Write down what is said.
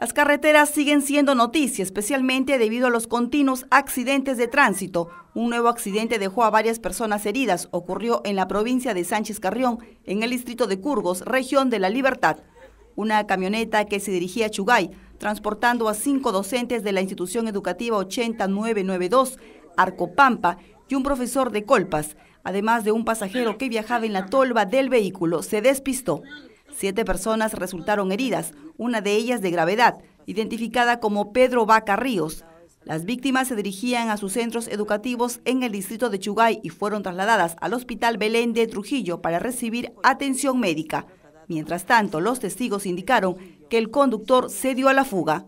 Las carreteras siguen siendo noticia, especialmente debido a los continuos accidentes de tránsito. Un nuevo accidente dejó a varias personas heridas. Ocurrió en la provincia de Sánchez Carrión, en el distrito de Curgos, región de La Libertad. Una camioneta que se dirigía a Chugay, transportando a cinco docentes de la institución educativa 8992, Arcopampa, y un profesor de Colpas, además de un pasajero que viajaba en la tolva del vehículo, se despistó. Siete personas resultaron heridas, una de ellas de gravedad, identificada como Pedro Vaca Ríos. Las víctimas se dirigían a sus centros educativos en el distrito de Chugay y fueron trasladadas al Hospital Belén de Trujillo para recibir atención médica. Mientras tanto, los testigos indicaron que el conductor se dio a la fuga.